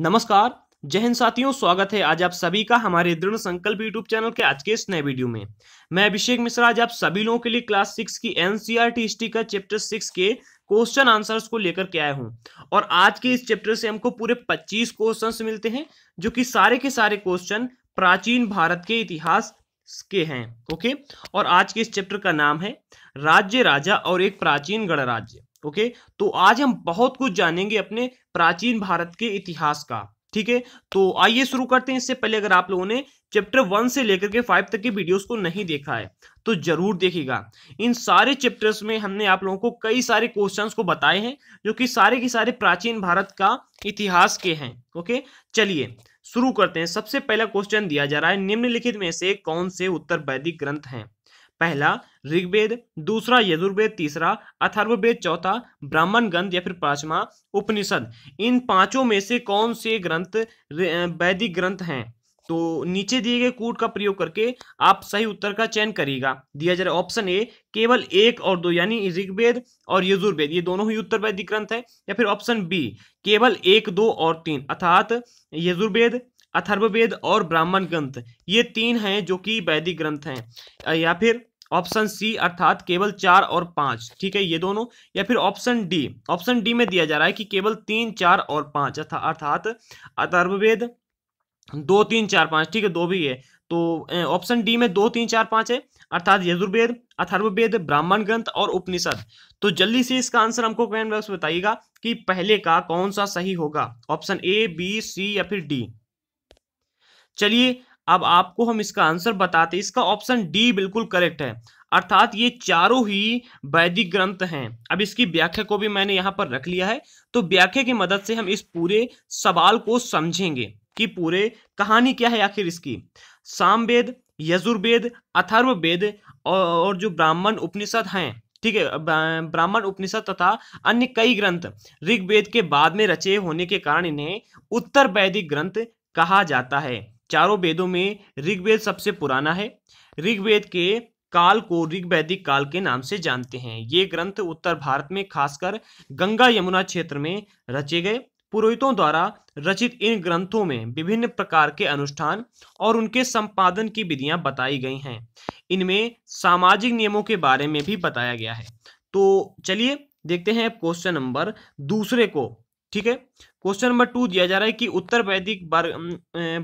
नमस्कार जय हिंद साथियों स्वागत है आज आप सभी का हमारे दृढ़ संकल्प यूट्यूब चैनल के आज के इस नए वीडियो में मैं अभिषेक मिश्रा आज आप सभी लोगों के लिए क्लास सिक्स की एनसीआर हिस्ट्री e का चैप्टर सिक्स के क्वेश्चन आंसर्स को लेकर के आया हूं और आज के इस चैप्टर से हमको पूरे 25 क्वेश्चंस मिलते हैं जो कि सारे के सारे क्वेश्चन प्राचीन भारत के इतिहास के हैं ओके और आज के इस चैप्टर का नाम है राज्य राजा और एक प्राचीन गणराज्य ओके तो आज हम बहुत कुछ जानेंगे अपने प्राचीन भारत के इतिहास का ठीक है तो आइए शुरू करते हैं इससे पहले अगर आप लोगों ने चैप्टर वन से लेकर के फाइव तक के वीडियोस को नहीं देखा है तो जरूर देखिएगा इन सारे चैप्टर्स में हमने आप लोगों को कई सारे क्वेश्चंस को बताए हैं जो कि सारे के सारे प्राचीन भारत का इतिहास के हैं ओके चलिए शुरू करते हैं सबसे पहला क्वेश्चन दिया जा रहा है निम्नलिखित में से कौन से उत्तर वैदिक ग्रंथ हैं पहला ऋग्वेद दूसरा यजुर्वेद तीसरा अथर्ववेद चौथा ब्राह्मण ग्रंथ या फिर पांचवा उपनिषद इन पांचों में से कौन से ग्रंथ वैदिक ग्रंथ हैं तो नीचे दिए गए कूट का प्रयोग करके आप सही उत्तर का चयन करिएगा दिया जा रहा ऑप्शन ए केवल एक और दो यानी ऋग्वेद और यजुर्वेद ये दोनों ही उत्तर वैदिक ग्रंथ है या फिर ऑप्शन बी केवल एक दो और तीन अर्थात यजुर्वेद अथर्ववेद और ब्राह्मण ग्रंथ ये तीन हैं जो कि वैदिक ग्रंथ हैं या फिर ऑप्शन सी अर्थात केवल चार और पाँच ठीक है ये दोनों या फिर ऑप्शन डी ऑप्शन डी में दिया जा रहा है कि केवल तीन चार और पाँच अर्थात अथर्ववेद दो तीन चार पाँच ठीक है दो भी है तो ऑप्शन डी में दो तीन चार पाँच है अर्थात यजुर्वेद अथर्ववेद ब्राह्मण ग्रंथ और उपनिषद तो जल्दी से इसका आंसर हमको कमेंट बॉक्स बताइएगा कि पहले का कौन सा सही होगा ऑप्शन ए बी सी या फिर डी चलिए अब आपको हम इसका आंसर बताते हैं इसका ऑप्शन डी बिल्कुल करेक्ट है अर्थात ये चारों ही वैदिक ग्रंथ हैं अब इसकी व्याख्या को भी मैंने यहाँ पर रख लिया है तो व्याख्या की मदद से हम इस पूरे सवाल को समझेंगे कि पूरे कहानी क्या है आखिर इसकी सामवेद यजुर्वेद अथर्ववेद और जो ब्राह्मण उपनिषद हैं ठीक है ब्राह्मण उपनिषद तथा अन्य कई ग्रंथ ऋग्वेद के बाद में रचे होने के कारण इन्हें उत्तर वैदिक ग्रंथ कहा जाता है चारों वेदों में ऋग्वेद सबसे पुराना है ऋग्वेद के काल को ऋग्वैदिक काल के नाम से जानते हैं ये ग्रंथ उत्तर भारत में खासकर गंगा यमुना क्षेत्र में रचे गए पुरोहितों द्वारा रचित इन ग्रंथों में विभिन्न प्रकार के अनुष्ठान और उनके संपादन की विधियां बताई गई हैं इनमें सामाजिक नियमों के बारे में भी बताया गया है तो चलिए देखते हैं क्वेश्चन नंबर दूसरे को ठीक है क्वेश्चन नंबर टू दिया जा रहा है कि उत्तर वैदिक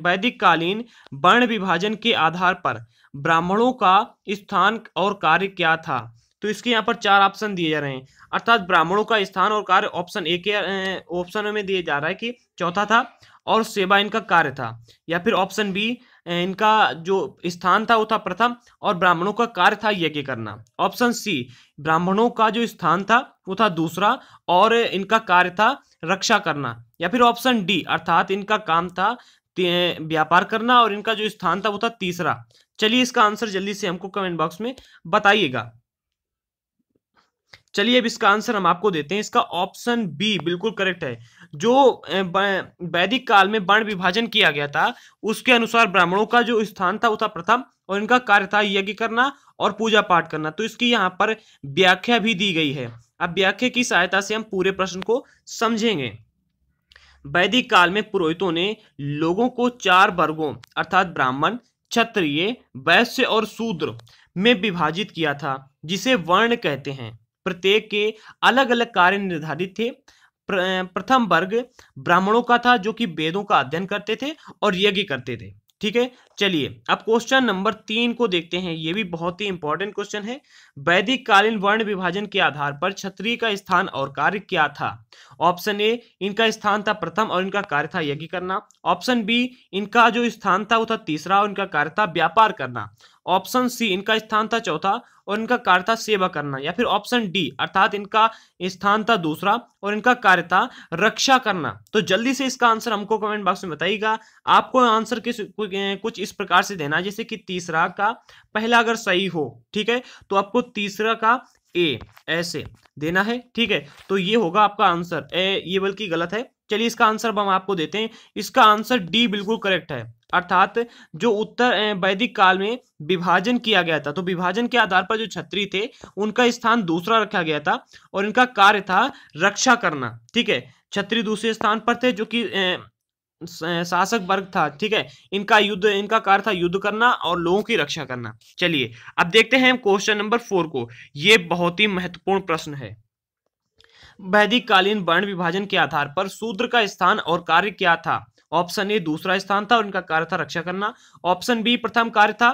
वैदिक कालीन वर्ण विभाजन के आधार पर ब्राह्मणों का स्थान और कार्य क्या था तो इसके यहाँ पर चार ऑप्शन दिए जा रहे हैं अर्थात ब्राह्मणों का स्थान और कार्य ऑप्शन ए के ऑप्शन में दिए जा रहा है कि चौथा था और सेवा इनका कार्य था या फिर ऑप्शन बी इनका जो स्थान था वो था प्रथम और ब्राह्मणों का कार्य था यज्ञ करना ऑप्शन सी ब्राह्मणों का जो स्थान था वो था दूसरा और इनका कार्य था रक्षा करना या फिर ऑप्शन डी अर्थात इनका काम था व्यापार करना और इनका जो स्थान था वो था तीसरा चलिए इसका आंसर जल्दी से हमको कमेंट बॉक्स में बताइएगा चलिए अब इसका आंसर हम आपको देते हैं इसका ऑप्शन बी बिल्कुल करेक्ट है जो वैदिक काल में वर्ण विभाजन किया गया था उसके अनुसार ब्राह्मणों का जो स्थान था वो था प्रथम और इनका कार्य था यज्ञ करना और पूजा पाठ करना तो इसकी यहाँ पर व्याख्या भी दी गई है अब व्याख्या की सहायता से हम पूरे प्रश्न को समझेंगे वैदिक काल में पुरोहितों ने लोगों को चार वर्गों अर्थात ब्राह्मण क्षत्रिय वैश्य और शूद्र में विभाजित किया था जिसे वर्ण कहते हैं प्रत्येक के अलग अलग कार्य निर्धारित थे प्रथम वर्ग ब्राह्मणों का था जो कि वेदों का अध्ययन करते थे और यज्ञ करते थे ठीक है चलिए अब क्वेश्चन नंबर तीन को देखते हैं ये भी बहुत ही इंपॉर्टेंट क्वेश्चन है वैदिक कालीन वर्ण विभाजन के आधार पर क्षत्रिय का स्थान और कार्य क्या था ऑप्शन ए इनका स्थान था प्रथम और इनका कार्य था यज्ञ करना ऑप्शन बी इनका जो स्थान था वो था तीसरा और इनका कार्य था व्यापार करना ऑप्शन सी इनका स्थान था चौथा और इनका कार्य था सेवा करना या फिर ऑप्शन डी अर्थात इनका स्थान था दूसरा और इनका कार्य था रक्षा करना तो जल्दी से इसका आंसर हमको कमेंट बॉक्स में बताइएगा आपको आंसर किस कुछ इस प्रकार से देना जैसे कि तीसरा का पहला अगर सही हो ठीक है तो आपको तीसरा का ए ऐसे देना है ठीक है तो ये होगा आपका आंसर ए ये बल्कि गलत है चलिए इसका आंसर हम आपको देते हैं इसका आंसर डी बिल्कुल करेक्ट है अर्थात जो उत्तर वैदिक काल में विभाजन किया गया था तो विभाजन के आधार पर जो छत्री थे उनका स्थान दूसरा रखा गया था और इनका कार्य था रक्षा करना ठीक है छत्री दूसरे स्थान पर थे जो कि शासक वर्ग था ठीक है इनका युद्ध इनका कार्य था युद्ध करना और लोगों की रक्षा करना चलिए अब देखते हैं क्वेश्चन नंबर फोर को ये बहुत ही महत्वपूर्ण प्रश्न है वैदिक कालीन वर्ण विभाजन के आधार पर शूद्र का स्थान और कार्य क्या था ऑप्शन ए दूसरा स्थान था और इनका कार्य था रक्षा करना ऑप्शन बी प्रथम कार्य था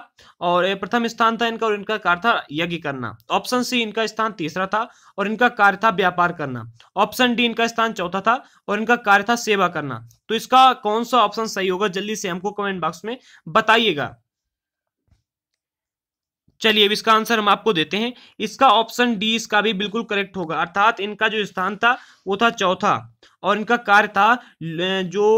और प्रथम स्थान था इनका और इनका कार्य था यज्ञ करना ऑप्शन सी इनका स्थान तीसरा था और इनका कार्य था व्यापार करना ऑप्शन डी इनका स्थान चौथा था और इनका कार्य था सेवा करना तो इसका कौन सा ऑप्शन सही होगा जल्दी से हमको कमेंट बॉक्स में बताइएगा चलिए अब इसका आंसर हम आपको देते हैं इसका ऑप्शन डी इसका भी बिल्कुल करेक्ट होगा अर्थात इनका जो स्थान था वो था चौथा और इनका कार्य था जो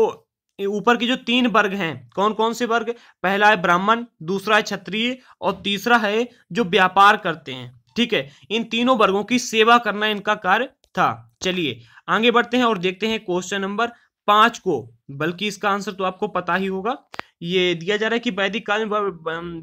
ऊपर के जो तीन वर्ग हैं कौन कौन से वर्ग पहला है ब्राह्मण दूसरा है क्षत्रिय और तीसरा है जो व्यापार करते हैं ठीक है इन तीनों वर्गों की सेवा करना इनका कार्य था चलिए आगे बढ़ते हैं और देखते हैं क्वेश्चन नंबर पांच को बल्कि इसका आंसर तो आपको पता ही होगा ये दिया जा रहा है कि वैदिक कालीन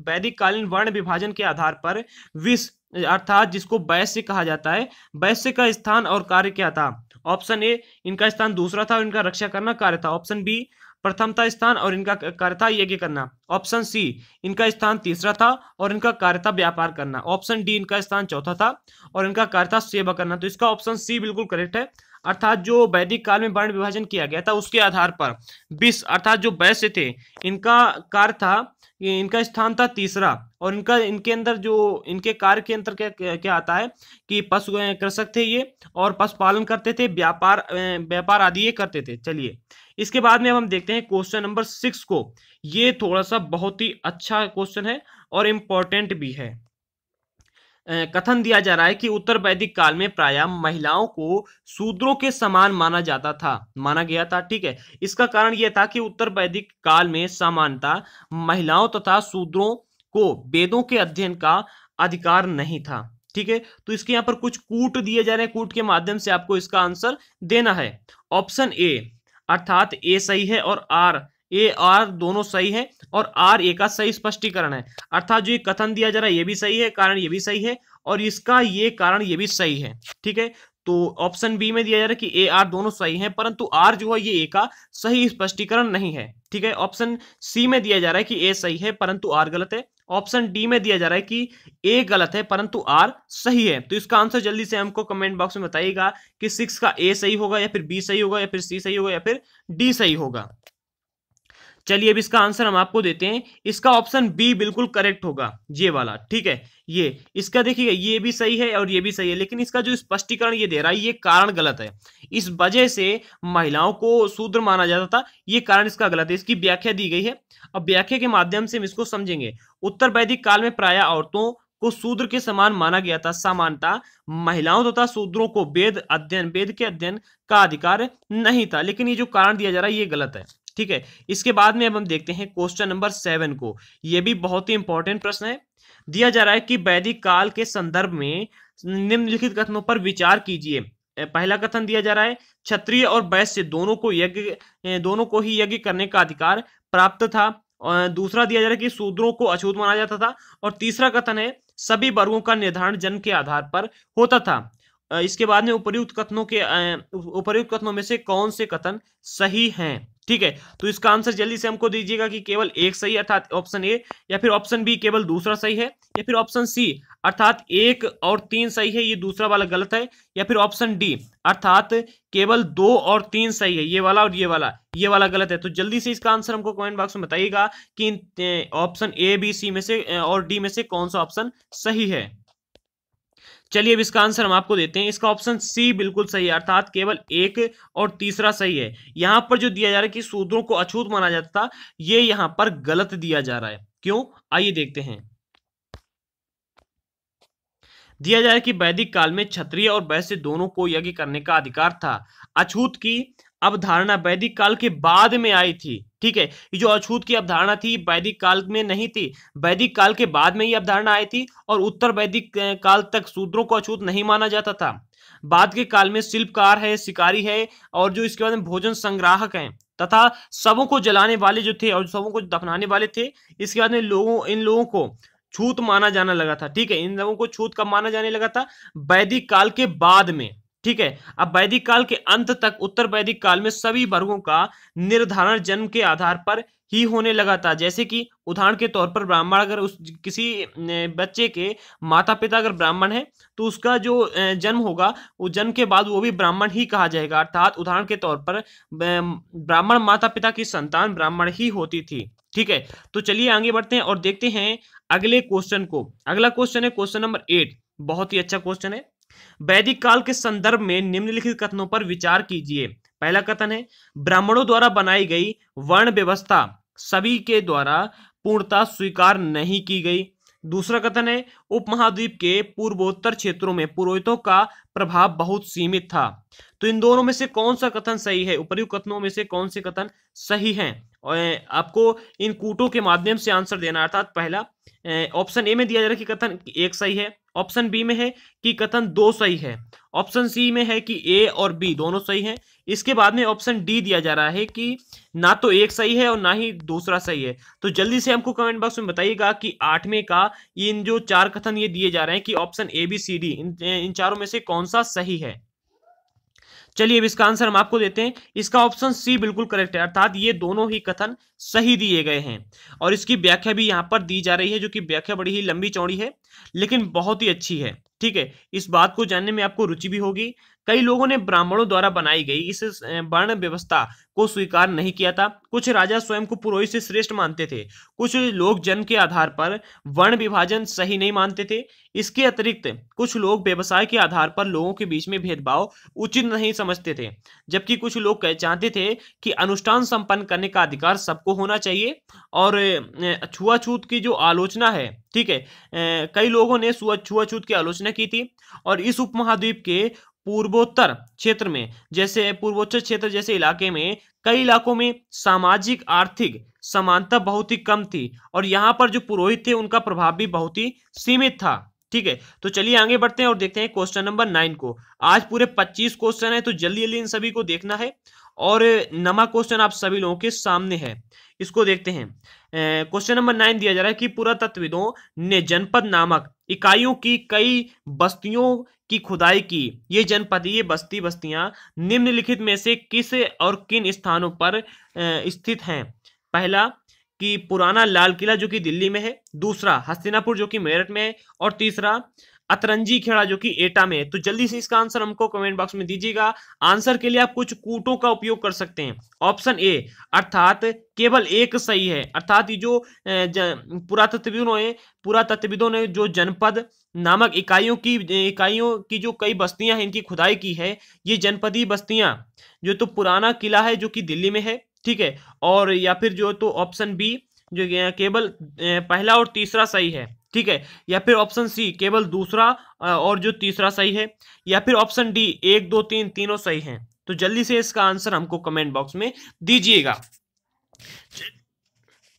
वैदिक कालीन वर्ण विभाजन के आधार पर विश अर्थात जिसको वैश्य कहा जाता है वैश्य का स्थान और कार्य क्या था ऑप्शन ए इनका स्थान दूसरा था और इनका रक्षा करना कार्य था ऑप्शन बी प्रथम था स्थान और इनका कार्य था यज्ञ करना ऑप्शन सी इनका स्थान तीसरा था और इनका कार्य था व्यापार करना ऑप्शन डी इनका स्थान चौथा था और इनका कार्य था सेवा करना तो इसका ऑप्शन सी बिल्कुल करेक्ट है अर्थात जो वैदिक काल में वर्ण विभाजन किया गया था उसके आधार पर विष अर्थात जो वैश्य थे इनका कार्य था इनका स्थान था तीसरा और इनका इनके अंदर जो इनके कार्य के अंतर क्या क्या आता है कि पशु कृषक थे ये और पशुपालन करते थे व्यापार व्यापार आदि ये करते थे चलिए इसके बाद में अब हम देखते हैं क्वेश्चन नंबर सिक्स को ये थोड़ा सा बहुत ही अच्छा क्वेश्चन है और इम्पोर्टेंट भी है कथन दिया जा रहा है कि उत्तर वैदिक काल में प्राय महिलाओं को शूद्रों के समान माना जाता था माना गया था ठीक है इसका कारण यह था कि उत्तर वैदिक काल में समानता महिलाओं तथा शूद्रों को वेदों के अध्ययन का अधिकार नहीं था ठीक है तो इसके यहाँ पर कुछ कूट दिए जा रहे हैं कूट के माध्यम से आपको इसका आंसर देना है ऑप्शन ए अर्थात ए सही है और आर ए आर दोनों सही है और आर ए का सही स्पष्टीकरण है अर्थात जो ये कथन दिया जा रहा है ये भी सही है कारण ये भी सही है और इसका ये कारण ये भी सही है ठीक है तो ऑप्शन बी में दिया जा रहा है कि ए आर दोनों सही हैं परंतु आर जो है ये ए का सही स्पष्टीकरण नहीं है ठीक है ऑप्शन सी में दिया जा रहा है कि ए सही है परंतु आर गलत है ऑप्शन डी में दिया जा रहा है कि ए गलत है परंतु आर सही है तो इसका आंसर जल्दी से हमको कमेंट बॉक्स में बताइएगा कि सिक्स का ए सही होगा या फिर बी सही होगा या फिर सी सही होगा या फिर डी सही होगा चलिए अब इसका आंसर हम आपको देते हैं इसका ऑप्शन बी बिल्कुल करेक्ट होगा ये वाला ठीक है ये इसका देखिएगा ये भी सही है और ये भी सही है लेकिन इसका जो स्पष्टीकरण ये दे रहा है ये कारण गलत है इस वजह से महिलाओं को शूद्र माना जाता था ये कारण इसका गलत है इसकी व्याख्या दी गई है अब व्याख्या के माध्यम से हम इसको समझेंगे उत्तर वैदिक काल में प्राय औरतों को शूद्र के समान माना गया था समानता महिलाओं तथा तो शूद्रों को वेद अध्ययन वेद के अध्ययन का अधिकार नहीं था लेकिन ये जो कारण दिया जा रहा है ये गलत है ठीक है इसके बाद में अब हम देखते हैं क्वेश्चन नंबर सेवन को यह भी बहुत ही इंपॉर्टेंट प्रश्न है दिया जा रहा है कि वैदिक काल के संदर्भ में निम्नलिखित कथनों पर विचार कीजिए पहला कथन दिया जा रहा है क्षत्रिय और वैश्य दोनों को यज्ञ दोनों को ही यज्ञ करने का अधिकार प्राप्त था दूसरा दिया जा रहा है कि शूद्रों को अछूत माना जाता था और तीसरा कथन है सभी वर्गों का निर्धारण जन्म के आधार पर होता था इसके बाद में उपर्युक्त कथनों के उपर्युक्त कथनों में से कौन से कथन सही हैं ठीक है तो इसका आंसर जल्दी से हमको दीजिएगा कि केवल एक सही अर्थात ऑप्शन ए या फिर ऑप्शन बी केवल दूसरा सही है या फिर ऑप्शन सी अर्थात एक और तीन सही है ये दूसरा वाला गलत है या फिर ऑप्शन डी अर्थात केवल दो और तीन सही है ये वाला और ये वाला ये वाला गलत है तो जल्दी से इसका आंसर हमको कमेंट बॉक्स में बताइएगा कि ऑप्शन ए बी सी में से और डी में से कौन सा ऑप्शन सही है चलिए अब इसका आंसर हम आपको देते हैं इसका ऑप्शन सी बिल्कुल सही है अर्थात केवल एक और तीसरा सही है यहां पर जो दिया जा रहा है कि सूत्रों को अछूत माना जाता था ये यहां पर गलत दिया जा रहा है क्यों आइए देखते हैं दिया जा रहा है कि वैदिक काल में क्षत्रिय और वैश्य दोनों को यज्ञ करने का अधिकार था अछूत की अवधारणा वैदिक काल के बाद में आई थी ठीक है ये जो अछूत की अवधारणा थी वैदिक काल में नहीं थी वैदिक काल के बाद में ये अवधारणा आई थी और उत्तर वैदिक काल तक सूत्रों को अछूत नहीं माना जाता था बाद के काल में शिल्पकार है शिकारी है और जो इसके बाद में भोजन संग्राहक हैं तथा सबों को जलाने वाले जो थे और सबों को दफनाने वाले थे इसके बाद में लोगों इन लोगों को छूत माना जाना लगा था ठीक है इन लोगों को छूत कब माना जाने लगा था वैदिक काल के बाद में ठीक है अब वैदिक काल के अंत तक उत्तर वैदिक काल में सभी वर्गों का निर्धारण जन्म के आधार पर ही होने लगा था जैसे कि उदाहरण के तौर पर ब्राह्मण अगर उस किसी बच्चे के माता पिता अगर ब्राह्मण है तो उसका जो जन्म होगा वो जन्म के बाद वो भी ब्राह्मण ही कहा जाएगा अर्थात उदाहरण के तौर पर ब्राह्मण माता पिता की संतान ब्राह्मण ही होती थी ठीक है तो चलिए आगे बढ़ते हैं और देखते हैं अगले क्वेश्चन को अगला क्वेश्चन है क्वेश्चन नंबर एट बहुत ही अच्छा क्वेश्चन है वैदिक काल के संदर्भ में निम्नलिखित कथनों पर विचार कीजिए पहला कथन है ब्राह्मणों द्वारा बनाई गई वर्ण व्यवस्था सभी के द्वारा पूर्णता स्वीकार नहीं की गई दूसरा कथन है उपमहाद्वीप के पूर्वोत्तर क्षेत्रों में पुरोहितों का प्रभाव बहुत सीमित था तो इन दोनों में से कौन सा कथन सही है उपरयुक्त कथनों में से कौन से कथन सही हैं आपको इन कूटों के माध्यम से आंसर देना अर्थात पहला ऑप्शन ए में दिया जा रहा है कि कथन एक सही है ऑप्शन बी में है कि कथन दो सही है ऑप्शन सी में है कि ए और बी दोनों सही हैं इसके बाद में ऑप्शन डी दिया जा रहा है कि ना तो एक सही है और ना ही दूसरा सही है तो जल्दी से हमको कमेंट बॉक्स में बताइएगा कि आठवें का इन जो चार कथन ये दिए जा रहे हैं कि option A B C D इन, इन चारों में से कौन सा सही है चलिए अब इसका आंसर हम आपको देते हैं इसका ऑप्शन सी बिल्कुल करेक्ट है अर्थात ये दोनों ही कथन सही दिए गए हैं और इसकी व्याख्या भी यहाँ पर दी जा रही है जो कि व्याख्या बड़ी ही लंबी चौड़ी है लेकिन बहुत ही अच्छी है ठीक है इस बात को जानने में आपको रुचि भी होगी कई लोगों ने ब्राह्मणों द्वारा बनाई गई इस वर्ण व्यवस्था को स्वीकार नहीं किया था कुछ राजा स्वयं को पुरोहित से श्रेष्ठ मानते थे कुछ लोग जन्म के आधार पर वर्ण विभाजन सही नहीं मानते थे इसके अतिरिक्त कुछ लोग व्यवसाय के आधार पर लोगों के बीच में भेदभाव उचित नहीं समझते थे जबकि कुछ लोग चाहते थे कि अनुष्ठान संपन्न करने का अधिकार सबको होना चाहिए और छुआछूत की जो आलोचना है ठीक है कई कई लोगों ने छुआछूत की आलोचना की थी और इस उपमहाद्वीप के पूर्वोत्तर क्षेत्र में जैसे पूर्वोत्तर क्षेत्र जैसे इलाके में कई इलाकों में सामाजिक आर्थिक समानता बहुत ही कम थी और यहाँ पर जो पुरोहित थे उनका प्रभाव भी बहुत ही सीमित था ठीक है तो चलिए आगे बढ़ते हैं और देखते हैं क्वेश्चन नंबर नाइन को आज पूरे पच्चीस क्वेश्चन है तो जल्दी जल्दी इन सभी को देखना है और नवा क्वेश्चन आप सभी लोगों के सामने है इसको देखते हैं क्वेश्चन नंबर नाइन दिया जा रहा है कि पुरातत्वविदों ने जनपद नामक इकाइयों की कई बस्तियों की खुदाई की ये जनपद ये बस्ती बस्तियां निम्नलिखित में से किस और किन स्थानों पर स्थित हैं पहला कि पुराना लाल किला जो कि दिल्ली में है दूसरा हस्तिनापुर जो कि मेरठ में है और तीसरा अतरंजी खेड़ा जो कि एटा में है तो जल्दी से इसका आंसर हमको कमेंट बॉक्स में दीजिएगा आंसर के लिए आप कुछ कूटों का उपयोग कर सकते हैं ऑप्शन ए अर्थात केवल एक सही है अर्थात ये जो पुरातत्वों ने पुरातत्वविदों ने जो जनपद नामक इकाइयों की इकाइयों की जो कई बस्तियां हैं इनकी खुदाई की है ये जनपदी बस्तियां जो तो पुराना किला है जो कि दिल्ली में है ठीक है और या फिर जो तो ऑप्शन बी जो केवल पहला और तीसरा सही है ठीक है या फिर ऑप्शन सी केवल दूसरा और जो तीसरा सही है या फिर ऑप्शन डी एक दो तीन तीनों सही हैं तो जल्दी से इसका आंसर हमको कमेंट बॉक्स में दीजिएगा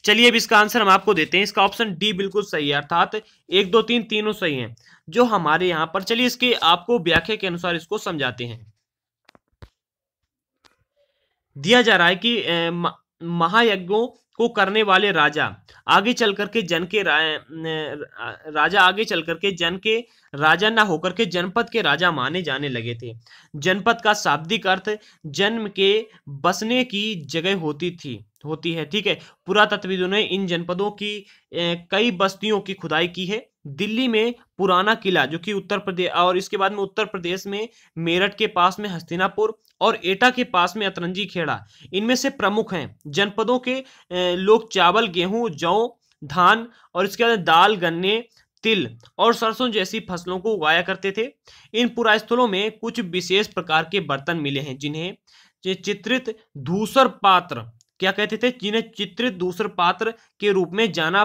चलिए अब इसका आंसर हम आपको देते हैं इसका ऑप्शन डी बिल्कुल सही है अर्थात एक दो तीन तीनों सही हैं जो हमारे यहां पर चलिए इसके आपको व्याख्या के अनुसार इसको समझाते हैं दिया जा रहा है कि महायज्ञों को करने वाले राजा आगे चल करके जन के राजा आगे चल करके जन के राजा ना होकर के जनपद के राजा माने जाने लगे थे जनपद का शाब्दिक अर्थ जन्म के बसने की जगह होती थी होती है ठीक है पुरातत्वविदों ने इन जनपदों की कई बस्तियों की खुदाई की है दिल्ली में पुराना किला जो कि उत्तर प्रदेश और इसके बाद में उत्तर प्रदेश में मेरठ के पास में हस्तिनापुर और एटा के पास में अतरंजी खेड़ा इनमें से प्रमुख हैं जनपदों के लोग चावल गेहूं जौ धान और इसके बाद दाल गन्ने तिल और सरसों जैसी फसलों को उगाया करते थे इन पुरास्थलों में कुछ विशेष प्रकार के बर्तन मिले हैं जिन्हें चित्रित धूसर पात्र क्या कहते थे जिन्हें चित्रित दूसर पात्र के रूप में जाना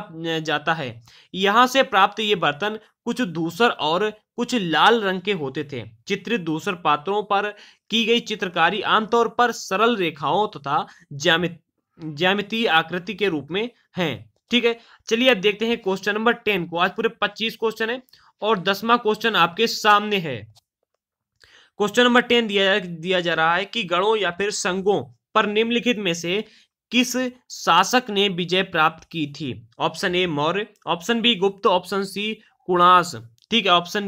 जाता है यहाँ से प्राप्त ये बर्तन कुछ दूसर और कुछ लाल रंग के होते थे चित्रित दूसर पात्रों पर की गई चित्रकारी आमतौर पर सरल रेखाओं तथा तो ज्यामित आकृति के रूप में है ठीक है चलिए अब देखते हैं क्वेश्चन नंबर टेन को आज पूरे पच्चीस क्वेश्चन है और दसवा क्वेश्चन आपके सामने है क्वेश्चन नंबर टेन दिया दिया जा रहा है कि गणों या फिर संघों पर निम्नलिखित में से किस शासक ने विजय प्राप्त की थी option A Maurya option B Gupta option C कुणास ठीक है ऑप्शन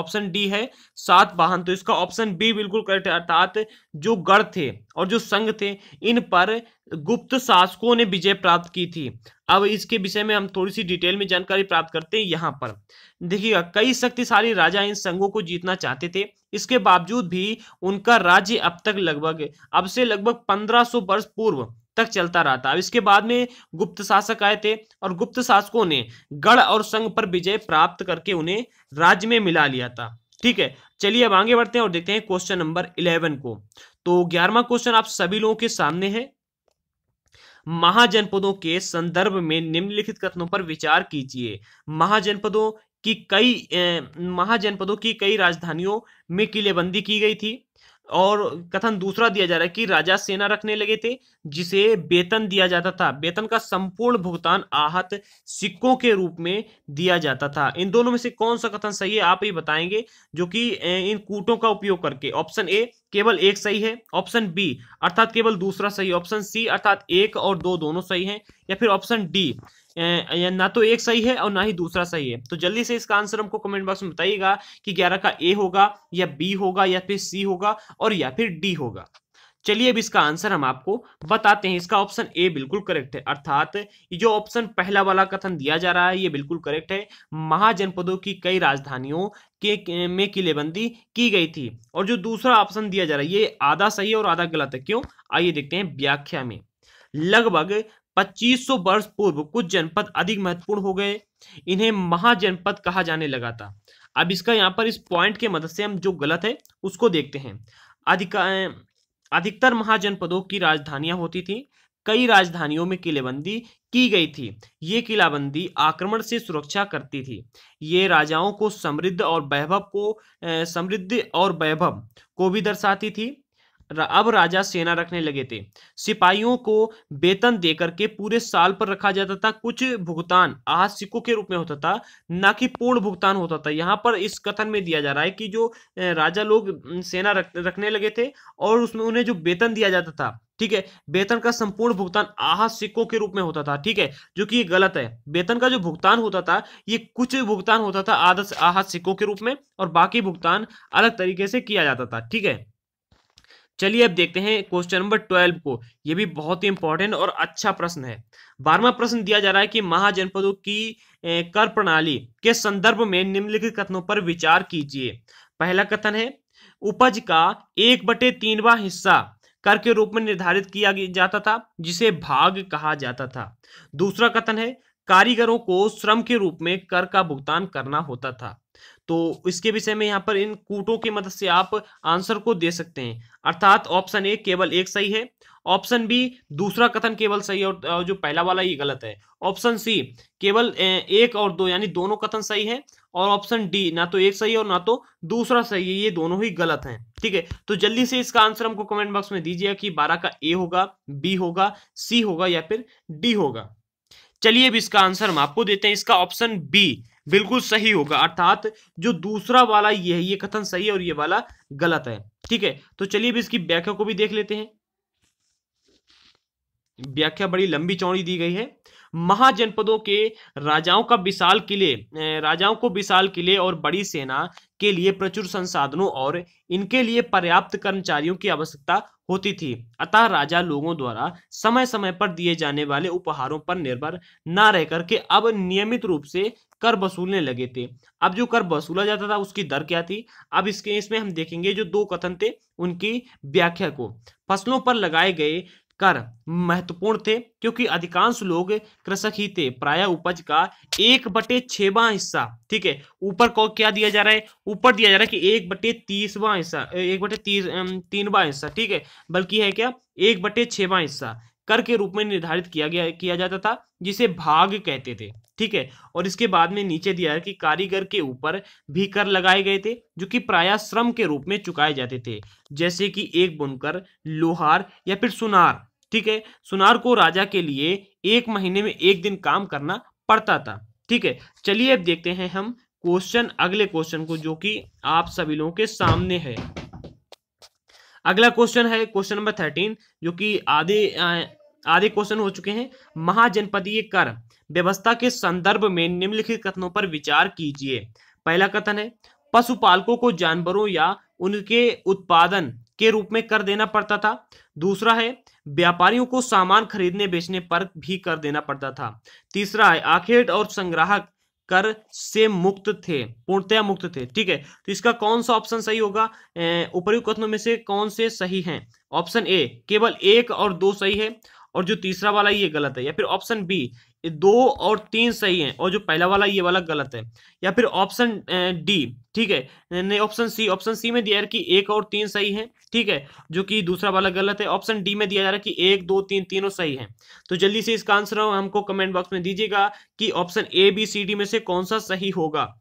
ऑप्शन डी है सात वाहन तो इसका ऑप्शन बी बिल्कुल करेक्ट अर्थात जो गढ़ थे और जो संघ थे इन पर गुप्त शासकों ने विजय प्राप्त की थी अब इसके विषय में हम थोड़ी सी डिटेल में जानकारी प्राप्त करते हैं यहाँ पर देखिएगा कई शक्तिशाली राजा इन संघों को जीतना चाहते थे इसके बावजूद भी उनका राज्य अब तक लगभग अब से लगभग पंद्रह वर्ष पूर्व तक चलता रहा था अब इसके बाद में गुप्त शासक आए थे और गुप्त शासकों ने गढ़ और संघ पर विजय प्राप्त करके उन्हें राज्य में मिला लिया था ठीक है चलिए अब आगे बढ़ते हैं और देखते हैं क्वेश्चन नंबर इलेवन को तो ग्यारहवा क्वेश्चन आप सभी लोगों के सामने है महाजनपदों के संदर्भ में निम्नलिखित कथनों पर विचार कीजिए महाजनपदों की कई महाजनपदों की कई राजधानियों में किलेबंदी की गई थी और कथन दूसरा दिया जा रहा है कि राजा सेना रखने लगे थे जिसे वेतन दिया जाता था वेतन का संपूर्ण भुगतान आहत सिक्कों के रूप में दिया जाता था इन दोनों में से कौन सा कथन सही है आप ही बताएंगे जो कि इन कूटों का उपयोग करके ऑप्शन ए केवल एक सही है ऑप्शन बी अर्थात केवल दूसरा सही ऑप्शन सी अर्थात एक और दो दोनों सही हैं या फिर ऑप्शन डी ना तो एक सही है और ना ही दूसरा सही है तो जल्दी से इसका आंसर हमको कमेंट बॉक्स में बताइएगा कि ग्यारह का ए होगा या बी होगा या फिर सी होगा और या फिर डी होगा चलिए अब इसका आंसर हम आपको बताते हैं इसका ऑप्शन ए बिल्कुल करेक्ट है अर्थात ये जो ऑप्शन पहला वाला कथन दिया जा रहा है ये बिल्कुल करेक्ट है महाजनपदों की कई राजधानियों के में किलेबंदी की गई थी और जो दूसरा ऑप्शन दिया जा रहा है ये आधा सही है और आधा गलत है क्यों आइए देखते हैं व्याख्या में लगभग 2500 वर्ष पूर्व कुछ जनपद अधिक महत्वपूर्ण हो गए इन्हें महाजनपद कहा जाने लगा था अब इसका यहाँ पर इस पॉइंट के मदद से हम जो गलत है उसको देखते हैं अधिकार अधिकतर महाजनपदों की राजधानियां होती थी कई राजधानियों में किलेबंदी की गई थी ये किलाबंदी आक्रमण से सुरक्षा करती थी ये राजाओं को समृद्ध और वैभव को समृद्ध और वैभव को भी दर्शाती थी अब राजा सेना रखने लगे थे सिपाहियों को वेतन देकर के पूरे साल पर रखा जाता था कुछ भुगतान आहत सिक्कों के रूप में होता था ना कि पूर्ण भुगतान होता था यहाँ पर इस कथन में दिया जा रहा है कि जो राजा लोग सेना रख, रखने लगे थे और उसमें उन्हें जो वेतन दिया जाता था ठीक है वेतन का संपूर्ण भुगतान आहत सिक्कों के रूप में होता था ठीक है जो कि ये गलत है वेतन का जो भुगतान होता था ये कुछ भुगतान होता था आदर्श आहत सिक्कों के रूप में और बाकी भुगतान अलग तरीके से किया जाता था ठीक है चलिए अब देखते हैं क्वेश्चन नंबर ट्वेल्व को यह भी बहुत ही इंपॉर्टेंट और अच्छा प्रश्न है बारहवा प्रश्न दिया जा रहा है कि महाजनपदों की कर प्रणाली के संदर्भ में निम्नलिखित कथनों पर विचार कीजिए पहला कथन है उपज का एक बटे तीनवा हिस्सा कर के रूप में निर्धारित किया जाता था जिसे भाग कहा जाता था दूसरा कथन है कारीगरों को श्रम के रूप में कर का भुगतान करना होता था तो इसके विषय में यहाँ पर इन कूटों की मदद से आप आंसर को दे सकते हैं अर्थात ऑप्शन ए केवल एक सही है ऑप्शन बी दूसरा कथन केवल सही है और जो पहला वाला ये गलत है ऑप्शन सी केवल एक और दो यानी दोनों कथन सही है और ऑप्शन डी ना तो एक सही है और ना तो दूसरा सही है ये दोनों ही गलत हैं ठीक है तो जल्दी से इसका आंसर हमको कमेंट बॉक्स में दीजिएगा कि बारह का ए होगा बी होगा सी होगा या फिर डी होगा चलिए अब इसका आंसर हम आपको देते हैं इसका ऑप्शन बी बिल्कुल सही होगा अर्थात जो दूसरा वाला ये है ये कथन सही है और ये वाला गलत है ठीक है तो चलिए अब इसकी व्याख्या को भी देख लेते हैं व्याख्या बड़ी लंबी चौड़ी दी गई है महाजनपदों के राजाओं का विशाल किले राजाओं को विशाल किले और बड़ी सेना के लिए प्रचुर संसाधनों और इनके लिए पर्याप्त कर्मचारियों की आवश्यकता होती थी अतः राजा लोगों द्वारा समय समय पर दिए जाने वाले उपहारों पर निर्भर न रह करके अब नियमित रूप से कर वसूलने लगे थे अब जो कर वसूला जाता था उसकी दर क्या थी अब इसके इसमें हम देखेंगे जो दो कथन थे उनकी व्याख्या को फसलों पर लगाए गए कर महत्वपूर्ण थे क्योंकि अधिकांश लोग कृषक ही थे प्राय उपज का एक बटे छेवा हिस्सा ठीक है ऊपर को क्या दिया जा रहा है ऊपर दिया जा रहा है कि एक बटे तीसवा हिस्सा एक बटे तीस तीनवा हिस्सा ठीक है बल्कि है क्या एक बटे छेवा हिस्सा कर के रूप में निर्धारित किया गया किया जाता था जिसे भाग कहते थे ठीक है और इसके बाद में नीचे दिया है कि कारीगर के ऊपर भी कर लगाए गए थे जो कि प्राय श्रम के रूप में चुकाए जाते थे जैसे कि एक बुनकर लोहार या फिर सुनार ठीक है सुनार को राजा के लिए एक महीने में एक दिन काम करना पड़ता था ठीक है चलिए अब देखते हैं हम क्वेश्चन अगले क्वेश्चन को जो कि आप सभी लोगों के सामने है अगला क्वेश्चन है क्वेश्चन नंबर थर्टीन जो कि आधे आधे क्वेश्चन हो चुके हैं महाजनपदीय कर व्यवस्था के संदर्भ में निम्नलिखित कथनों पर विचार कीजिए पहला कथन है पशुपालकों को जानवरों या उनके उत्पादन के रूप में कर देना पड़ता था दूसरा है व्यापारियों को सामान खरीदने बेचने पर भी कर देना पड़ता था तीसरा है आखेट और संग्राहक कर से मुक्त थे पूर्णतया मुक्त थे ठीक है तो इसका कौन सा ऑप्शन सही होगा उपयुक्त कथनों में से कौन से सही हैं ऑप्शन ए केवल एक और दो सही है और जो तीसरा वाला ये गलत है या फिर ऑप्शन बी ये दो और तीन सही हैं और जो पहला वाला ये वाला गलत है या फिर ऑप्शन डी ठीक है नहीं ऑप्शन सी ऑप्शन सी में दिया जा रहा कि एक और तीन सही है ठीक है जो कि दूसरा वाला गलत है ऑप्शन डी में दिया जा रहा है कि एक दो तीन तीनों सही है तो जल्दी से इसका आंसर हमको कमेंट बॉक्स में दीजिएगा कि option A B C D में से कौन सा सही होगा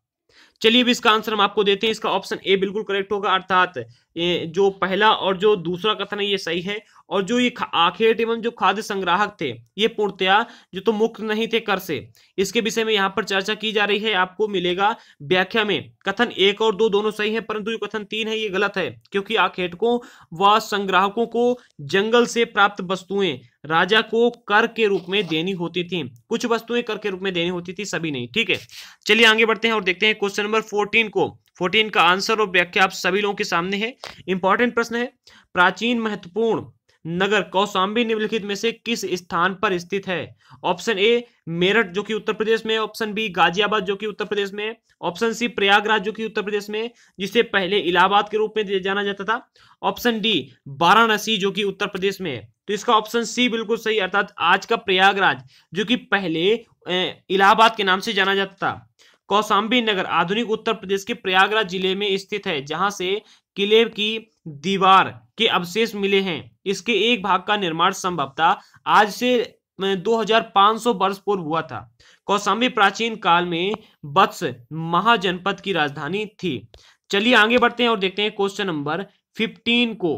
चलिए अब इसका आंसर हम आपको देते हैं इसका ऑप्शन ए बिल्कुल करेक्ट होगा अर्थात जो पहला और जो दूसरा कथन है ये सही है और जो ये आखेट एवं जो खाद्य संग्राहक थे ये पूर्णतया जो तो मुक्त नहीं थे कर से इसके विषय में यहाँ पर चर्चा की जा रही है आपको मिलेगा व्याख्या में कथन एक और दो दोनों सही है परंतु जो कथन तीन है ये गलत है क्योंकि आखेटकों व संग्राहकों को जंगल से प्राप्त वस्तुएं राजा को कर के रूप में देनी होती थी कुछ वस्तुएं कर के रूप में देनी होती थी सभी नहीं ठीक है चलिए आगे बढ़ते हैं और देखते हैं क्वेश्चन नंबर फोर्टीन को फोर्टीन का आंसर और व्याख्या आप सभी लोगों के सामने है इंपॉर्टेंट प्रश्न है प्राचीन महत्वपूर्ण नगर कौशाम्बी निम्नलिखित में से किस स्थान पर स्थित है ऑप्शन ए मेरठ जो कि उत्तर प्रदेश में ऑप्शन बी गाजियाबाद जो कि उत्तर प्रदेश में ऑप्शन सी प्रयागराज जो कि उत्तर प्रदेश में जिसे पहले इलाहाबाद के रूप में जाना जाता था ऑप्शन डी वाराणसी जो कि उत्तर प्रदेश में तो इसका ऑप्शन सी बिल्कुल सही अर्थात आज का प्रयागराज जो कि पहले इलाहाबाद के नाम से जाना जाता था कौशाम्बी नगर आधुनिक उत्तर प्रदेश के प्रयागराज जिले में स्थित है जहां से किले की दीवार के अवशेष मिले हैं इसके एक भाग का निर्माण संभवतः आज से 2500 वर्ष पूर्व हुआ था कौशाम्बी प्राचीन काल में बत्स महाजनपद की राजधानी थी चलिए आगे बढ़ते हैं और देखते हैं क्वेश्चन नंबर 15 को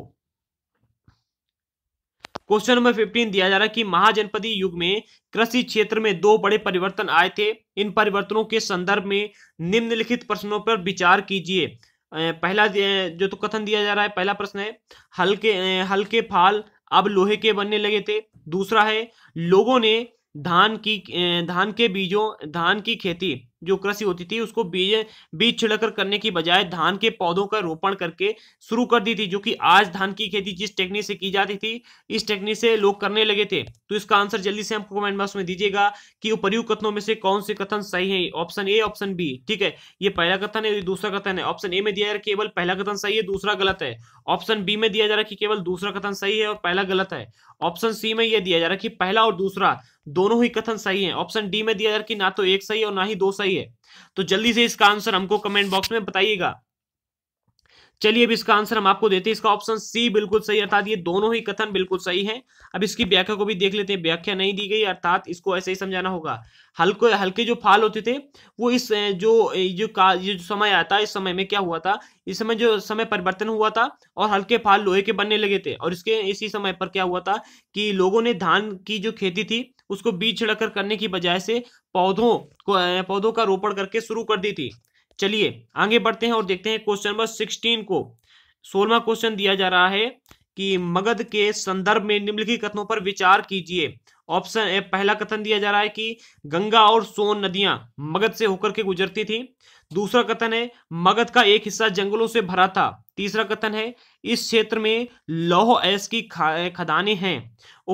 क्वेश्चन नंबर 15 दिया जा रहा है कि महाजनपदी युग में कृषि क्षेत्र में दो बड़े परिवर्तन आए थे इन परिवर्तनों के संदर्भ में निम्नलिखित प्रश्नों पर विचार कीजिए पहला जो तो कथन दिया जा रहा है पहला प्रश्न है हल्के हल्के फाल अब लोहे के बनने लगे थे दूसरा है लोगों ने धान की धान के बीजों धान की खेती जो कृषि होती थी उसको बीज बीज छिड़कर करने की बजाय धान के पौधों का रोपण करके शुरू कर दी थी जो कि आज धान की खेती जिस टेक्निक से की जाती थी इस टेक्निक से लोग करने लगे थे तो इसका आंसर जल्दी से आपको कमेंट बॉक्स में दीजिएगा कि उपरयुक्त कथनों में से कौन से कथन सही है ऑप्शन ए ऑप्शन बी ठीक है ये पहला कथन है दूसरा कथन है ऑप्शन ए में दिया जा रहा केवल पहला कथन सही है दूसरा गलत है ऑप्शन बी में दिया जा रहा है कि केवल दूसरा कथन सही है और पहला गलत है ऑप्शन सी में यह दिया जा रहा है कि पहला और दूसरा दोनों ही कथन सही हैं ऑप्शन डी में दिया यार कि ना तो एक सही है और ना ही दो सही है तो जल्दी से इसका आंसर हमको कमेंट बॉक्स में बताइएगा चलिए अब इसका आंसर हम आपको देते हैं इसका ऑप्शन सी बिल्कुल सही अर्थात ये दोनों ही कथन बिल्कुल सही है अब इसकी व्याख्या को भी देख लेते हैं व्याख्या नहीं दी गई अर्थात इसको ऐसे ही समझाना होगा हल्के हल्के जो फाल होते थे वो इस जो जो का ये जो समय आया था इस समय में क्या हुआ था इस समय जो समय परिवर्तन हुआ था और हल्के फाल लोहे के बनने लगे थे और इसके इसी समय पर क्या हुआ था कि लोगों ने धान की जो खेती थी उसको बीज छिड़क करने की बजाय से पौधों को पौधों का रोपण करके शुरू कर दी थी चलिए आगे बढ़ते हैं और देखते हैं क्वेश्चन नंबर सिक्सटीन को सोलवा क्वेश्चन दिया जा रहा है कि मगध के संदर्भ में निम्नलिखित कथनों पर विचार कीजिए ऑप्शन ए पहला कथन दिया जा रहा है कि गंगा और सोन नदियां मगध से होकर के गुजरती थी दूसरा कथन है मगध का एक हिस्सा जंगलों से भरा था तीसरा कथन है इस क्षेत्र में लौह ऐस की खदानें हैं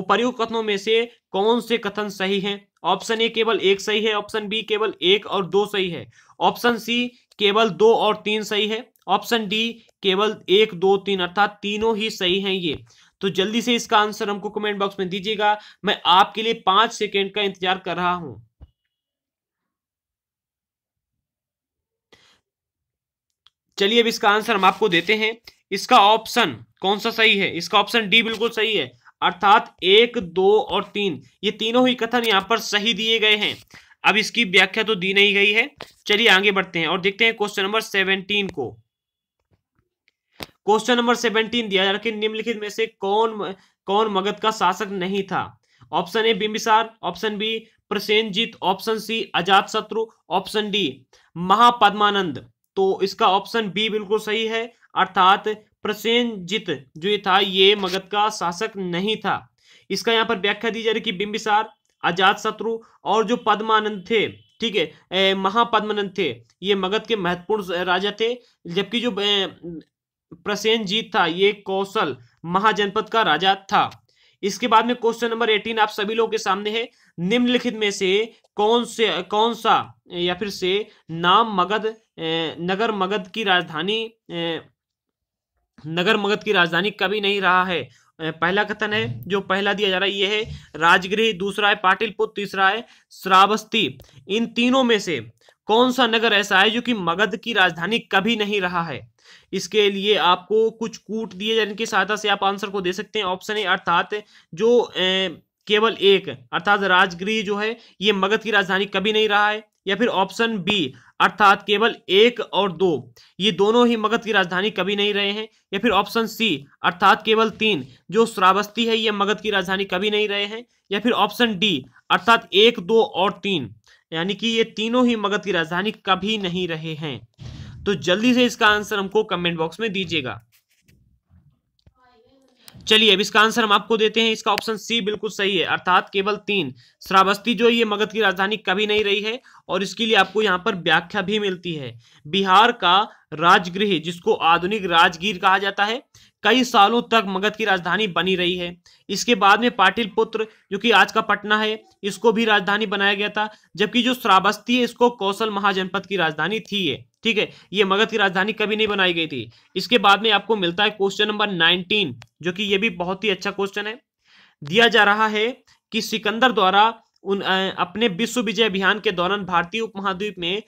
उपरयुक्त कथनों में से कौन से कथन सही हैं ऑप्शन ए केवल एक सही है ऑप्शन बी केवल एक और दो सही है ऑप्शन सी केवल दो और तीन सही है ऑप्शन डी केवल एक दो तीन अर्थात तीनों ही सही हैं ये तो जल्दी से इसका आंसर हमको कमेंट बॉक्स में दीजिएगा मैं आपके लिए पांच सेकेंड का इंतजार कर रहा हूं चलिए अब इसका आंसर हम आपको देते हैं इसका ऑप्शन कौन सा सही है इसका ऑप्शन डी बिल्कुल सही है अर्थात एक दो और तीन ये तीनों ही कथन यहाँ पर सही दिए गए हैं अब इसकी व्याख्या तो दी नहीं गई है चलिए आगे बढ़ते हैं और देखते हैं क्वेश्चन नंबर सेवनटीन को क्वेश्चन नंबर सेवनटीन दिया जा रहा है निम्नलिखित में से कौन कौन मगध का शासक नहीं था option A Bimbisara option B Prasenjit option C Ajatashatru option D Mahapadmananda तो इसका ऑप्शन बी बिल्कुल सही है अर्थात प्रसेंजित जो था ये मगध का शासक नहीं था इसका यहाँ पर व्याख्या दी जा रही कि बिंबिसार अजात शत्रु और जो पद्मानंद थे ठीक है महापद्मानंद थे ये मगध के महत्वपूर्ण राजा थे जबकि जो प्रसेनजीत था ये कौशल महाजनपद का राजा था इसके बाद में क्वेश्चन नंबर एटीन आप सभी लोगों के सामने है निम्नलिखित में से कौन से कौन सा या फिर से नाम मगध नगर मगध की राजधानी नगर मगध की राजधानी कभी नहीं रहा है पहला कथन है जो पहला दिया जा रहा है ये है राजगृह दूसरा है पाटिलपुत्र तीसरा है श्रावस्ती इन तीनों में से कौन सा नगर ऐसा है जो कि मगध की राजधानी कभी नहीं रहा है इसके लिए आपको कुछ कूट दिए इनकी सहायता से आप आंसर को दे सकते हैं ऑप्शन ए अर्थात जो ए, केवल एक अर्थात राजगृह जो है ये मगध की राजधानी कभी नहीं रहा है या फिर ऑप्शन बी अर्थात केवल एक और दो ये दोनों ही मगध की राजधानी कभी नहीं रहे हैं या फिर ऑप्शन सी अर्थात केवल तीन जो श्रावस्ती है ये मगध की राजधानी कभी नहीं रहे हैं या फिर ऑप्शन डी अर्थात एक दो और तीन यानी कि ये तीनों ही मगध की राजधानी कभी नहीं रहे हैं तो जल्दी से इसका आंसर हमको कमेंट बॉक्स में दीजिएगा चलिए अब इसका आंसर हम आपको देते हैं इसका ऑप्शन सी बिल्कुल सही है अर्थात केवल तीन श्रावस्ती जो ये मगध की राजधानी कभी नहीं रही है और इसके लिए आपको यहाँ पर व्याख्या भी मिलती है बिहार का राजगृह जिसको आधुनिक राजगीर कहा जाता है कई सालों तक मगध की राजधानी बनी रही है इसके बाद में पाटिल पुत्र जो कि आज का पटना है इसको भी राजधानी बनाया गया था जबकि जो श्रावस्ती है इसको कौशल महाजनपद की राजधानी थी ठीक है ये मगध की राजधानी कभी नहीं बनाई गई थी इसके बाद में आपको मिलता है क्वेश्चन नंबर नाइनटीन जो कि ये भी बहुत ही अच्छा क्वेश्चन है दिया जा रहा है कि सिकंदर द्वारा उन अपने विश्व विजय अभियान के दौरान भारतीय उपमहाद्वीप में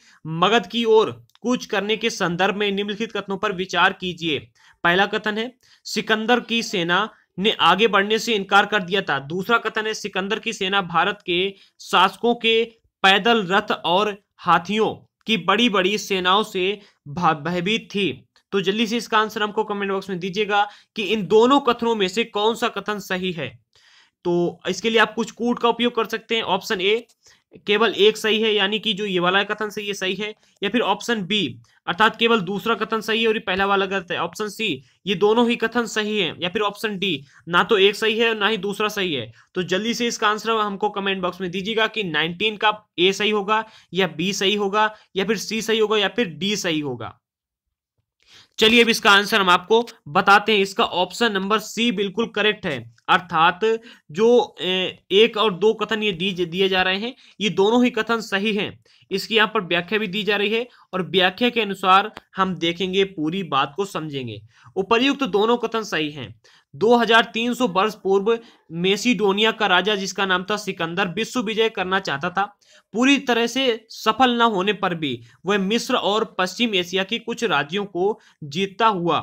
मगध की ओर कूच करने के संदर्भ में निम्नलिखित कथनों पर विचार कीजिए पहला कथन है सिकंदर की सेना ने आगे बढ़ने से इनकार कर दिया था दूसरा कथन है सिकंदर की सेना भारत के शासकों के पैदल रथ और हाथियों कि बड़ी बड़ी सेनाओं से भयभीत थी तो जल्दी से इसका आंसर हमको कमेंट बॉक्स में दीजिएगा कि इन दोनों कथनों में से कौन सा कथन सही है तो इसके लिए आप कुछ कूट का उपयोग कर सकते हैं ऑप्शन ए केवल एक सही है यानी कि जो ये वाला कथन सही है सही है या फिर ऑप्शन बी अर्थात केवल दूसरा कथन सही है और ये पहला वाला गलत है ऑप्शन सी ये दोनों ही कथन सही है या फिर ऑप्शन डी ना तो एक सही है और ना ही दूसरा सही है तो जल्दी से इसका आंसर हमको कमेंट बॉक्स में दीजिएगा कि 19 का ए सही होगा या बी सही होगा या फिर सी सही होगा या फिर डी सही होगा चलिए अब इसका आंसर हम आपको बताते हैं इसका ऑप्शन नंबर सी बिल्कुल करेक्ट है अर्थात जो एक और दो कथन ये दिए जा रहे हैं ये दोनों ही कथन सही हैं इसकी यहाँ पर व्याख्या भी दी जा रही है और व्याख्या के अनुसार हम देखेंगे पूरी बात को समझेंगे उपर्युक्त तो दोनों कथन सही हैं 2300 वर्ष पूर्व मेसिडोनिया का राजा जिसका नाम था सिकंदर विश्व विजय करना चाहता था पूरी तरह से सफल न होने पर भी वह मिस्र और पश्चिम एशिया के कुछ राज्यों को जीतता हुआ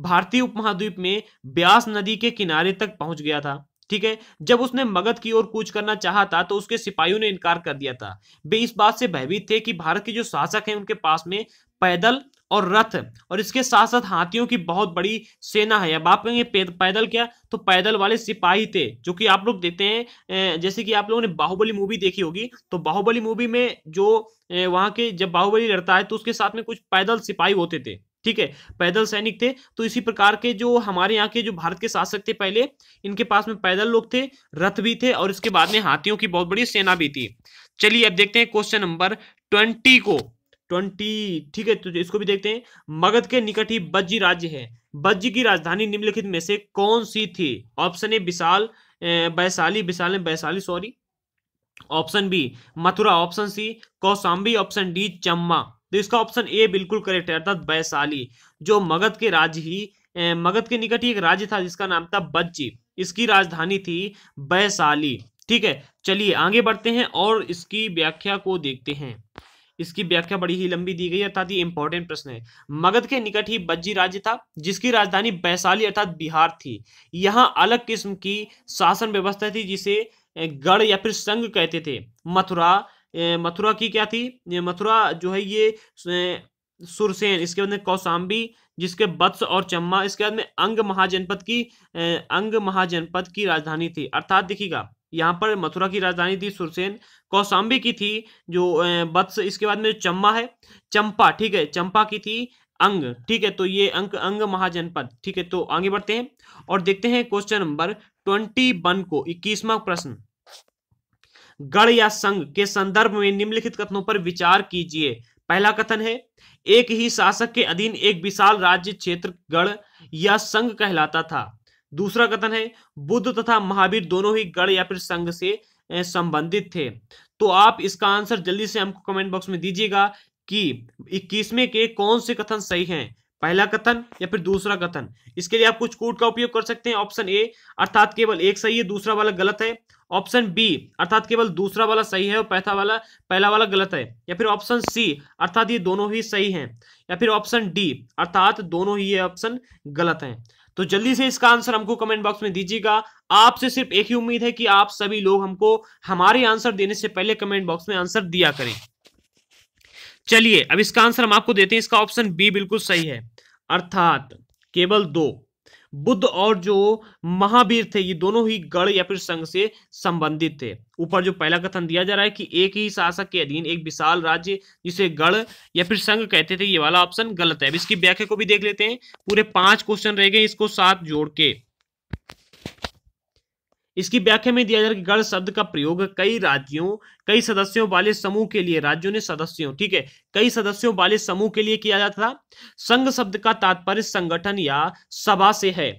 भारतीय उपमहाद्वीप में ब्यास नदी के किनारे तक पहुंच गया था ठीक है जब उसने मगध की ओर कूच करना चाहा था तो उसके सिपाहियों ने इनकार कर दिया था वे इस बात से भयभीत थे कि भारत के जो शासक हैं उनके पास में पैदल और रथ और इसके साथ साथ हाथियों की बहुत बड़ी सेना है अब आप कहेंगे पैदल क्या तो पैदल वाले सिपाही थे जो कि आप लोग देते हैं जैसे कि आप लोगों ने बाहुबली मूवी देखी होगी तो बाहुबली मूवी में जो वहां के जब बाहुबली लड़ता है तो उसके साथ में कुछ पैदल सिपाही होते थे ठीक है पैदल सैनिक थे तो इसी प्रकार के जो हमारे यहाँ के जो भारत के शासक थे पहले इनके पास में पैदल लोग थे रथ भी थे और इसके बाद में हाथियों की बहुत बड़ी सेना भी थी चलिए अब देखते हैं क्वेश्चन नंबर ट्वेंटी को ट्वेंटी ठीक है तो इसको भी देखते हैं मगध के निकट ही बज्जी राज्य है बज्जी की राजधानी निम्नलिखित में से कौन सी थी option A Vishal Vaishali Vishal Vaishali sorry option B Mathura option C Kaushambi option D Champa तो इसका ऑप्शन ए बिल्कुल करेक्ट है अर्थात वैशाली जो मगध के राज्य ही मगध के निकट ही एक राज्य था जिसका नाम था बज्जी इसकी राजधानी थी वैशाली ठीक है चलिए आगे बढ़ते हैं और इसकी व्याख्या को देखते हैं इसकी व्याख्या बड़ी ही लंबी दी गई अर्थात ये इंपॉर्टेंट प्रश्न है मगध के निकट ही बज्जी राज्य था जिसकी राजधानी वैशाली अर्थात बिहार थी यहाँ अलग किस्म की शासन व्यवस्था थी जिसे गढ़ या फिर संघ कहते थे मथुरा मथुरा की क्या थी मथुरा जो है ये सुरसेन इसके बाद में कौसाम्बी जिसके बत्स और चम्मा इसके बाद में अंग महाजनपद की अंग महाजनपद की राजधानी थी अर्थात देखिएगा यहाँ पर मथुरा की राजधानी थी सुरसेन कौशाम्बी की थी जो बत्स इसके बाद में चम्बा है चंपा ठीक है चंपा की थी अंग ठीक है तो ये अंक अंग महाजनपद ठीक है तो आगे बढ़ते हैं और देखते हैं क्वेश्चन नंबर ट्वेंटी वन को इक्कीसवा प्रश्न गढ़ या संघ के संदर्भ में निम्नलिखित कथनों पर विचार कीजिए पहला कथन है एक ही शासक के अधीन एक विशाल राज्य क्षेत्र गढ़ या संघ कहलाता था दूसरा कथन है बुद्ध तथा महावीर दोनों ही गढ़ या फिर संघ से संबंधित थे तो आप इसका आंसर जल्दी से हमको कमेंट बॉक्स में दीजिएगा कि इक्कीसवें के कौन से कथन सही हैं पहला कथन या फिर दूसरा कथन इसके लिए आप कुछ कोट का उपयोग कर सकते हैं ऑप्शन ए अर्थात केवल एक सही है दूसरा वाला गलत है ऑप्शन बी अर्थात केवल दूसरा वाला सही है और पहला वाला पहला वाला गलत है या फिर ऑप्शन सी अर्थात ये दोनों ही सही हैं या फिर ऑप्शन डी अर्थात दोनों ही ये ऑप्शन गलत हैं तो जल्दी से इसका आंसर हमको कमेंट बॉक्स में दीजिएगा आपसे सिर्फ एक ही उम्मीद है कि आप सभी लोग हमको हमारे आंसर देने से पहले कमेंट बॉक्स में आंसर दिया करें चलिए अब इसका आंसर हम आपको देते हैं इसका ऑप्शन बी बिल्कुल सही है अर्थात केवल दो बुद्ध और जो महावीर थे ये दोनों ही गढ़ या फिर संघ से संबंधित थे ऊपर जो पहला कथन दिया जा रहा है कि एक ही शासक के अधीन एक विशाल राज्य जिसे गढ़ या फिर संघ कहते थे ये वाला ऑप्शन गलत है अब इसकी व्याख्या को भी देख लेते हैं पूरे पांच क्वेश्चन रह गए इसको साथ जोड़ के इसकी व्याख्या में दिया जा रहा है कि गढ़ शब्द का प्रयोग कई राज्यों कई सदस्यों वाले समूह के लिए राज्यों ने सदस्यों ठीक है कई सदस्यों वाले समूह के लिए किया जाता था संघ शब्द का तात्पर्य संगठन या सभा से है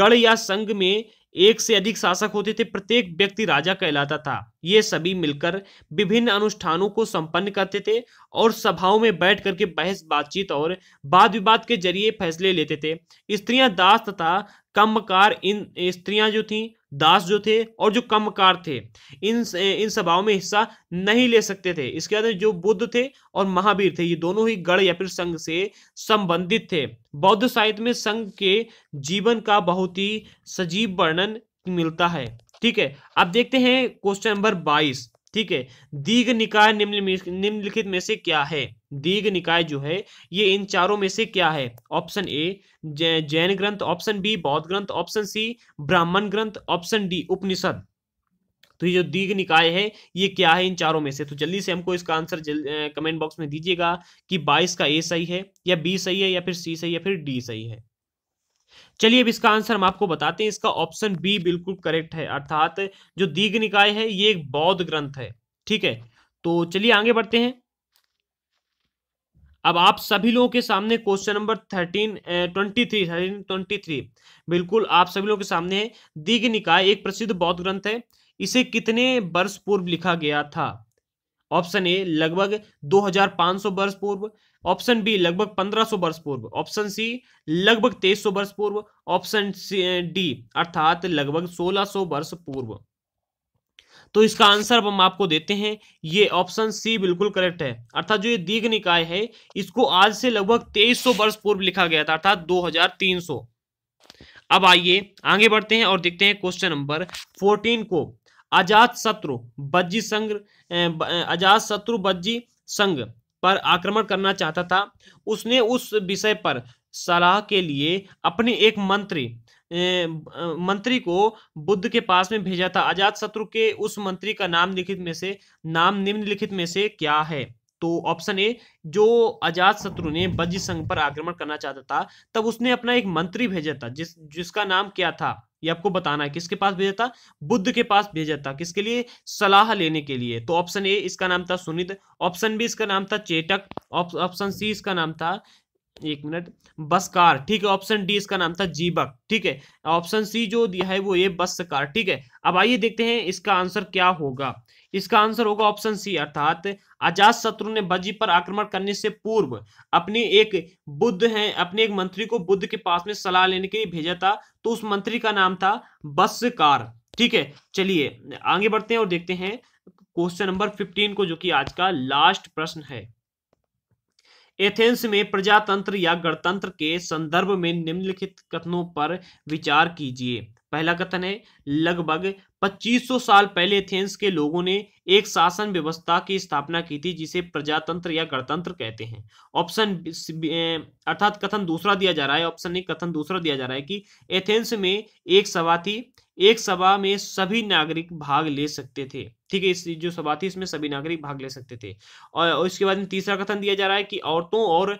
गढ़ या संघ में एक से अधिक शासक होते थे प्रत्येक व्यक्ति राजा कहलाता था ये सभी मिलकर विभिन्न अनुष्ठानों को संपन्न करते थे और सभाओं में बैठ करके बहस बातचीत और वाद विवाद के जरिए फैसले लेते थे स्त्रियां दास तथा कमकार इन स्त्रियां जो थीं दास जो थे और जो कमकार थे इन इन सभाओं में हिस्सा नहीं ले सकते थे इसके बाद जो बुद्ध थे और महावीर थे ये दोनों ही गढ़ या फिर संघ से संबंधित थे बौद्ध साहित्य में संघ के जीवन का बहुत ही सजीव वर्णन मिलता है ठीक है अब देखते हैं क्वेश्चन नंबर बाईस ठीक है दीघ निकाय निम्नलिखित में से क्या है दीघ निकाय जो है ये इन चारों में से क्या है ऑप्शन ए जैन ग्रंथ ऑप्शन बी बौद्ध ग्रंथ ऑप्शन सी ब्राह्मण ग्रंथ ऑप्शन डी उपनिषद तो ये जो दीघ निकाय है ये क्या है इन चारों में से तो जल्दी से हमको इसका आंसर कमेंट बॉक्स में दीजिएगा कि 22 का ए सही है या बी सही है या फिर सी सही है या फिर डी सही है चलिए अब इसका आंसर हम आपको बताते हैं इसका ऑप्शन बी बिल्कुल करेक्ट है अर्थात जो दीघ निकाय है ये एक बौद्ध ग्रंथ है ठीक है तो चलिए आगे बढ़ते हैं अब आप सभी लोगों के सामने question number thirteen twenty three thirteen twenty three बिल्कुल आप सभी लोगों के सामने है दिग निकाय एक प्रसिद्ध बौद्ध ग्रंथ है इसे कितने वर्ष पूर्व लिखा गया था ऑप्शन ए लगभग 2500 वर्ष पूर्व ऑप्शन बी लगभग 1500 वर्ष पूर्व ऑप्शन सी लगभग 2300 वर्ष पूर्व ऑप्शन डी eh, अर्थात लगभग 1600 वर्ष पूर्व तो इसका आंसर हम आपको देते हैं ये ऑप्शन सी बिल्कुल करेक्ट है अर्थात जो ये दीघ निकाय है इसको आज से लगभग 2300 वर्ष पूर्व लिखा गया था अर्थात 2300 अब आइए आगे बढ़ते हैं और देखते हैं क्वेश्चन नंबर 14 को आजाद शत्रु बज्जी संघ आजाद शत्रु बज्जी संघ पर आक्रमण करना चाहता था उसने उस विषय पर सलाह के लिए अपने एक मंत्री मंत्री को बुद्ध के पास में भेजा था अजात शत्रु के उस मंत्री का नाम लिखित में से नाम निम्नलिखित में से क्या है तो ऑप्शन ए जो अजात शत्रु ने बज संघ पर आक्रमण करना चाहता था तब उसने अपना एक मंत्री भेजा था जिस जिसका नाम क्या था ये आपको बताना है किसके पास भेजा था बुद्ध के पास भेजा था किसके लिए सलाह लेने के लिए तो ऑप्शन ए इसका नाम था सुनित ऑप्शन बी इसका नाम था चेटक ऑप्शन सी इसका नाम था एक मिनट बस कार ठीक है ऑप्शन डी इसका नाम था जीबक ठीक है ऑप्शन सी जो दिया है वो ये बसकार ठीक है अब आइए देखते हैं इसका आंसर क्या होगा इसका आंसर होगा ऑप्शन सी अर्थात अजात शत्रु ने बजी पर आक्रमण करने से पूर्व अपने एक बुद्ध है अपने एक मंत्री को बुद्ध के पास में सलाह लेने के लिए भेजा था तो उस मंत्री का नाम था बसकार ठीक है चलिए आगे बढ़ते हैं और देखते हैं क्वेश्चन नंबर फिफ्टीन को जो कि आज का लास्ट प्रश्न है एथेंस में प्रजातंत्र या गणतंत्र के संदर्भ में निम्नलिखित कथनों पर विचार कीजिए पहला कथन है लगभग 2500 साल पहले एथेंस के लोगों ने एक शासन व्यवस्था की स्थापना की थी जिसे प्रजातंत्र या गणतंत्र कहते हैं ऑप्शन अर्थात कथन दूसरा दिया जा रहा है ऑप्शन ए कथन दूसरा दिया जा रहा है कि एथेंस में एक सभा थी एक सभा में सभी नागरिक भाग ले सकते थे ठीक है इस जो सभा थी इसमें सभी नागरिक भाग ले सकते थे और इसके बाद तीसरा कथन दिया जा रहा है कि औरतों और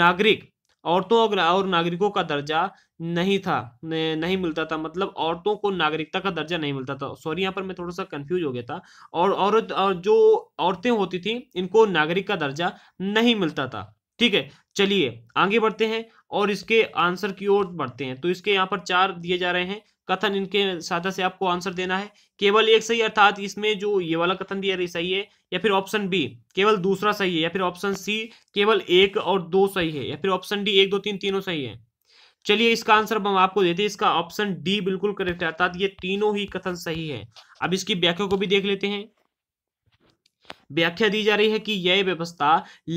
नागरिक औरतों और नागरिकों का दर्जा नहीं था नहीं मिलता था मतलब औरतों को नागरिकता का दर्जा नहीं मिलता था सॉरी यहाँ पर मैं थोड़ा सा कंफ्यूज हो गया था और औरत और जो औरतें होती थी इनको नागरिक का दर्जा नहीं मिलता था ठीक है चलिए आगे बढ़ते हैं और इसके आंसर की ओर बढ़ते हैं तो इसके यहाँ पर चार दिए जा रहे हैं कथन इनके साधा से आपको आंसर देना है केवल एक सही अर्थात इसमें जो ये वाला कथन दिया सही है या फिर ऑप्शन बी केवल दूसरा सही है या फिर ऑप्शन सी केवल एक और दो सही है या फिर ऑप्शन डी एक दो तीन तीनों सही है चलिए इसका आंसर हम आपको देते हैं इसका ऑप्शन डी बिल्कुल करेक्ट है अर्थात ये तीनों ही कथन सही है अब इसकी व्याख्या को भी देख लेते हैं व्याख्या दी जा रही है कि यह व्यवस्था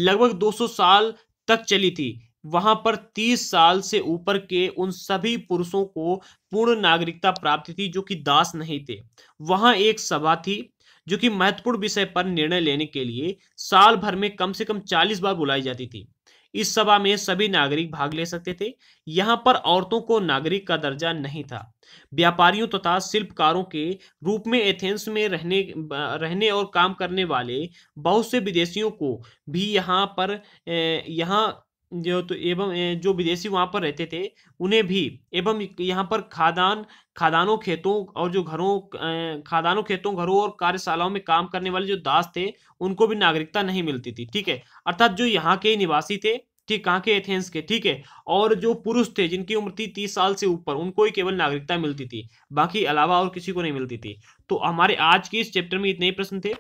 लगभग 200 साल तक चली थी वहां पर 30 साल से ऊपर के उन सभी पुरुषों को पूर्ण नागरिकता प्राप्त थी जो कि दास नहीं थे वहां एक सभा थी जो कि महत्वपूर्ण विषय पर निर्णय लेने के लिए साल भर में कम से कम 40 बार बुलाई जाती थी इस सभा में सभी नागरिक भाग ले सकते थे यहाँ पर औरतों को नागरिक का दर्जा नहीं था व्यापारियों तथा तो शिल्पकारों के रूप में एथेंस में रहने रहने और काम करने वाले बहुत से विदेशियों को भी यहाँ पर यहाँ जो तो एवं जो विदेशी वहाँ पर रहते थे उन्हें भी एवं यहाँ पर खादान खादानों खेतों और जो घरों खादानों खेतों घरों और कार्यशालाओं में काम करने वाले जो दास थे उनको भी नागरिकता नहीं मिलती थी ठीक है अर्थात जो यहाँ के निवासी थे ठीक कहाँ के एथेंस के ठीक है और जो पुरुष थे जिनकी उम्र थी तीस साल से ऊपर उनको ही केवल नागरिकता मिलती थी बाकी अलावा और किसी को नहीं मिलती थी तो हमारे आज के इस चैप्टर में इतने ही प्रश्न थे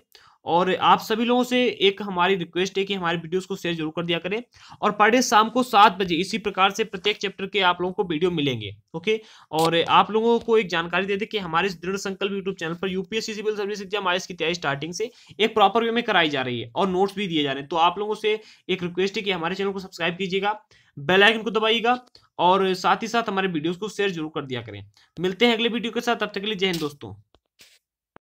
और आप सभी लोगों से एक हमारी रिक्वेस्ट है कि हमारे वीडियोस को शेयर जरूर कर दिया करें और पर शाम को सात बजे इसी प्रकार से प्रत्येक चैप्टर के आप लोगों को वीडियो मिलेंगे ओके और आप लोगों को एक जानकारी दे दें कि हमारे इस दृढ़ संकल्प यूट्यूब चैनल पर UPSC civil service exam IAS की तैयारी स्टार्टिंग से एक प्रॉपर वे में कराई जा रही है और नोट्स भी दिए जा रहे हैं तो आप लोगों से एक रिक्वेस्ट है कि हमारे चैनल को सब्सक्राइब कीजिएगा बेल आइकन को दबाइएगा और साथ ही साथ हमारे वीडियोज को शेयर जरूर कर दिया करें मिलते हैं अगले वीडियो के साथ तब तक के लिए जय हिंद दोस्तों